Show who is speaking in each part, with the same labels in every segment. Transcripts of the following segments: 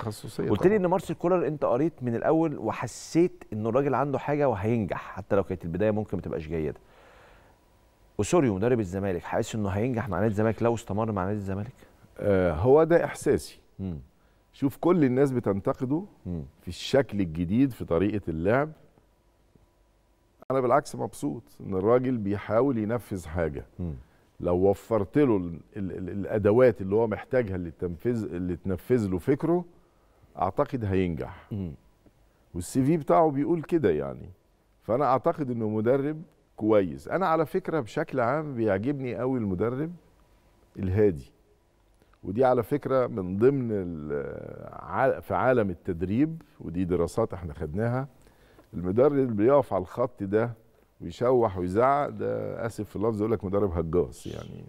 Speaker 1: تخصصيه قلت
Speaker 2: لي ان مارسيل كولر انت قريت من الاول وحسيت انه الراجل عنده حاجه وهينجح حتى لو كانت البدايه ممكن ما تبقاش جيده وسوري مدرب الزمالك حاسس انه هينجح مع نادي الزمالك لو استمر مع نادي الزمالك آه هو ده احساسي م. شوف
Speaker 1: كل الناس بتنتقده م. في الشكل الجديد في طريقه اللعب انا بالعكس مبسوط ان الراجل بيحاول ينفذ حاجه م. لو وفرت له الـ الـ الـ الادوات اللي هو محتاجها اللي تنفذ اللي تنفذ له فكره اعتقد هينجح والسي في بتاعه بيقول كده يعني فانا اعتقد انه مدرب كويس انا على فكره بشكل عام بيعجبني قوي المدرب الهادي ودي على فكره من ضمن في عالم التدريب ودي دراسات احنا خدناها المدرب اللي بيقف على الخط ده ويشوح ويزعق ده اسف في اللفظ يقول لك مدرب هجاص يعني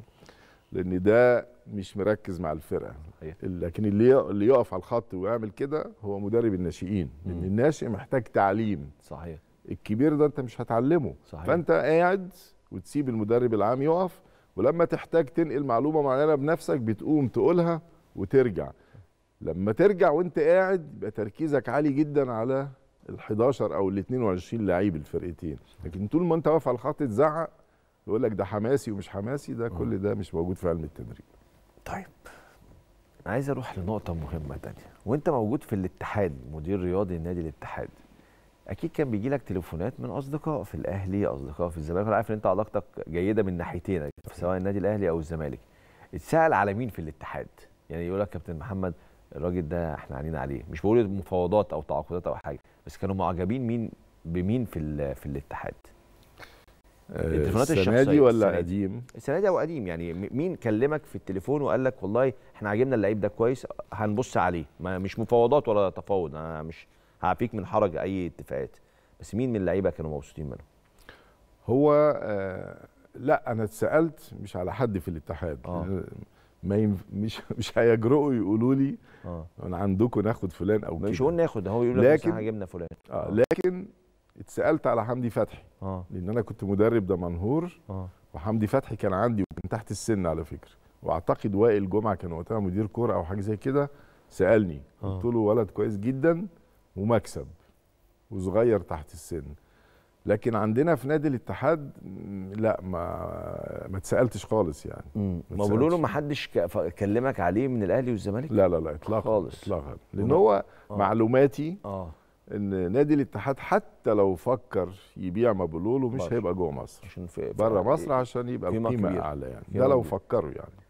Speaker 1: لان ده مش مركز مع الفرقه لكن اللي اللي يقف على الخط ويعمل كده هو مدرب الناشئين لان الناشئ محتاج تعليم صحيح الكبير ده انت مش هتعلمه صحيح. فانت قاعد وتسيب المدرب العام يقف ولما تحتاج تنقل معلومه معينه بنفسك بتقوم تقولها وترجع لما ترجع وانت قاعد يبقى تركيزك عالي جدا على ال 11 او ال 22 لعيب الفرقتين لكن طول ما انت واقف على الخط تزعق يقول لك ده حماسي ومش حماسي ده كل ده
Speaker 2: مش موجود في علم التدريب طيب عايز اروح لنقطه مهمه تانية وانت موجود في الاتحاد مدير رياضي نادي الاتحاد اكيد كان بيجي لك تليفونات من اصدقاء في الاهلي اصدقاء في الزمالك انا عارف ان انت علاقتك جيده من ناحيتين سواء النادي الاهلي او الزمالك اتسال على مين في الاتحاد يعني يقول لك كابتن محمد الراجل ده احنا عانينا عليه مش بقول مفاوضات او تعاقدات او حاجه بس كانوا معجبين مين بمين في في الاتحاد آه، التليفونات السنه دي ولا قديم السنه دي او قديم يعني مين كلمك في التليفون وقال لك والله احنا عاجبنا اللعيب ده كويس هنبص عليه ما مش مفاوضات ولا تفاوض انا مش هعفيك من حرج اي اتفاقات بس مين من اللعيبه كانوا مبسوطين منه
Speaker 1: هو آه لا انا اتسالت مش على حد في الاتحاد آه. يعني ما ينف... مش مش هيجرؤوا يقولوا لي آه. عندكم ناخد فلان او كده مش هو ناخد هو يقول لك لكن... عاجبنا فلان آه. لكن اتسالت على حمدي فتحي اه لان انا كنت مدرب دمنهور اه وحمدي فتحي كان عندي وكان تحت السن على فكره واعتقد وائل جمعه كان وقتها مدير كوره او حاجه زي كده سالني آه. قلت له ولد كويس جدا ومكسب وصغير تحت السن لكن عندنا في نادي الاتحاد لا ما ما اتسالتش خالص يعني ما بيقولوا له ما حدش كلمك عليه من الاهلي والزمالك لا لا لا اطلاقا خالص اطلاقا لان هو آه. معلوماتي آه. ان نادي الاتحاد حتى لو فكر يبيع مابولولو مش هيبقى جوه مصر عشان في بره مصر عشان يبقى قيمه اعلى يعني ده لو فكروا يعني